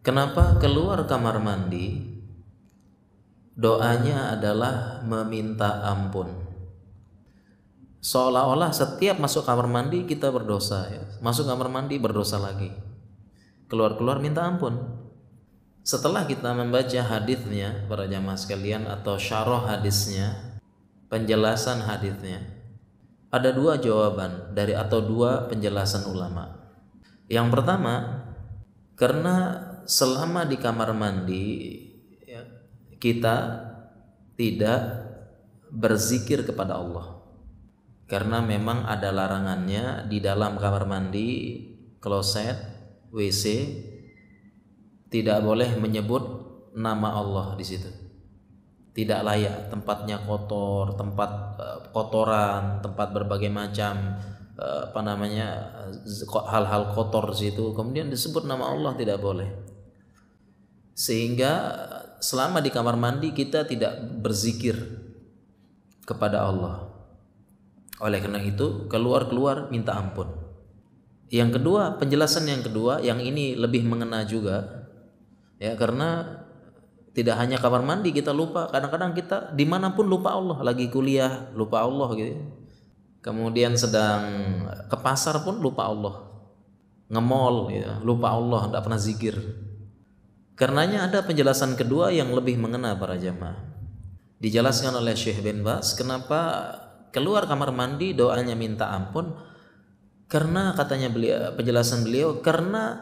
Kenapa keluar kamar mandi? Doanya adalah meminta ampun. Seolah-olah setiap masuk kamar mandi kita berdosa ya. Masuk kamar mandi berdosa lagi. Keluar-keluar minta ampun. Setelah kita membaca hadisnya para jamaah sekalian atau syarah hadisnya, penjelasan hadisnya. Ada dua jawaban dari atau dua penjelasan ulama. Yang pertama, karena selama di kamar mandi ya, kita tidak berzikir kepada Allah karena memang ada larangannya di dalam kamar mandi kloset WC tidak boleh menyebut nama Allah di situ tidak layak tempatnya kotor tempat uh, kotoran tempat berbagai macam eh, apa namanya hal-hal kotor situ kemudian disebut nama Allah tidak boleh sehingga selama di kamar mandi kita tidak berzikir kepada Allah. Oleh karena itu, keluar-keluar minta ampun. Yang kedua, penjelasan yang kedua yang ini lebih mengena juga. Ya, karena tidak hanya kamar mandi kita lupa, kadang-kadang kita dimanapun lupa Allah, lagi kuliah lupa Allah gitu. Ya. Kemudian sedang ke pasar pun lupa Allah. Ngemol ya lupa Allah, tidak pernah zikir. Karenanya ada penjelasan kedua yang lebih mengena para jamaah. Dijelaskan oleh Syekh bin Bas kenapa keluar kamar mandi doanya minta ampun karena katanya beliau penjelasan beliau karena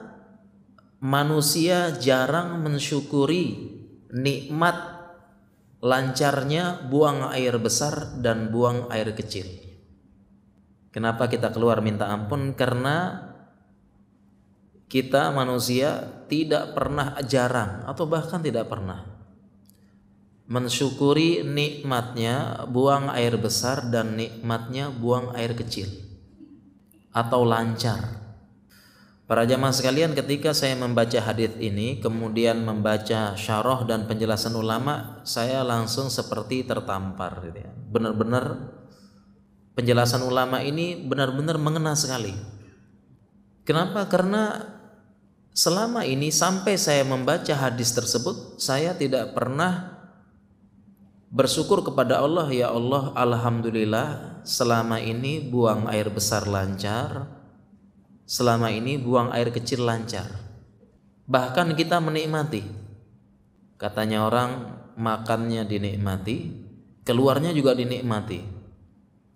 manusia jarang mensyukuri nikmat lancarnya buang air besar dan buang air kecil. Kenapa kita keluar minta ampun? Karena kita manusia tidak pernah jarang atau bahkan tidak pernah mensyukuri nikmatnya buang air besar dan nikmatnya buang air kecil atau lancar. Para jamaah sekalian ketika saya membaca hadis ini kemudian membaca syarah dan penjelasan ulama saya langsung seperti tertampar gitu ya. Benar-benar penjelasan ulama ini benar-benar mengena sekali. Kenapa? Karena Selama ini sampai saya membaca hadis tersebut, saya tidak pernah bersyukur kepada Allah, ya Allah, alhamdulillah selama ini buang air besar lancar, selama ini buang air kecil lancar. Bahkan kita menikmati. Katanya orang makannya dinikmati, keluarnya juga dinikmati.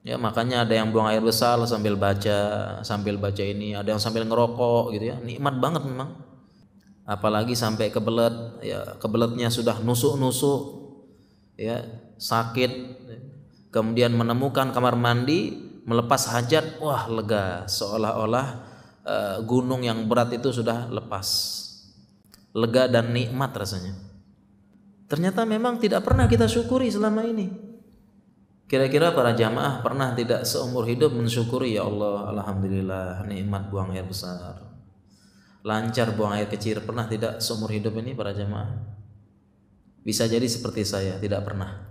Ya, makanya ada yang buang air besar sambil baca, sambil baca ini, ada yang sambil ngerokok gitu ya. Nikmat banget memang. Apalagi sampai kebelet, ya kebeletnya sudah nusuk-nusuk ya, sakit. Kemudian menemukan kamar mandi, melepas hajat, wah lega, seolah-olah uh, gunung yang berat itu sudah lepas. Lega dan nikmat rasanya. Ternyata memang tidak pernah kita syukuri selama ini. Kira-kira para jamaah pernah tidak seumur hidup mensyukuri ya Allah, alhamdulillah nikmat buang air besar. Lancar buang air kecil, pernah tidak seumur hidup ini para jamaah? Bisa jadi seperti saya, tidak pernah.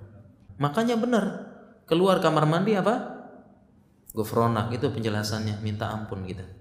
Makanya benar, keluar kamar mandi apa? Gofronak itu penjelasannya, minta ampun Gitu